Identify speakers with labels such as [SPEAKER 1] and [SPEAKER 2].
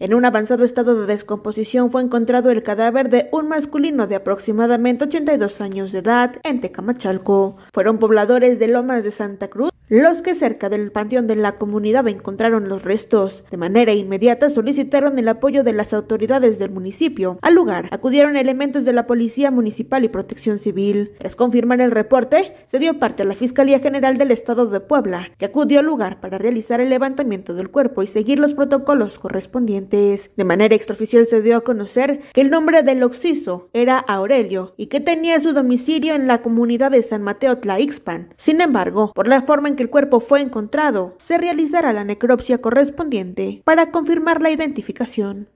[SPEAKER 1] En un avanzado estado de descomposición fue encontrado el cadáver de un masculino de aproximadamente 82 años de edad en Tecamachalco. Fueron pobladores de Lomas de Santa Cruz los que cerca del panteón de la comunidad encontraron los restos de manera inmediata solicitaron el apoyo de las autoridades del municipio. Al lugar acudieron elementos de la Policía Municipal y Protección Civil. Tras confirmar el reporte, se dio parte a la Fiscalía General del Estado de Puebla, que acudió al lugar para realizar el levantamiento del cuerpo y seguir los protocolos correspondientes. De manera extraoficial se dio a conocer que el nombre del occiso era Aurelio y que tenía su domicilio en la comunidad de San Mateo Tlaixpan. Sin embargo, por la forma en que el cuerpo fue encontrado, se realizará la necropsia correspondiente para confirmar la
[SPEAKER 2] identificación.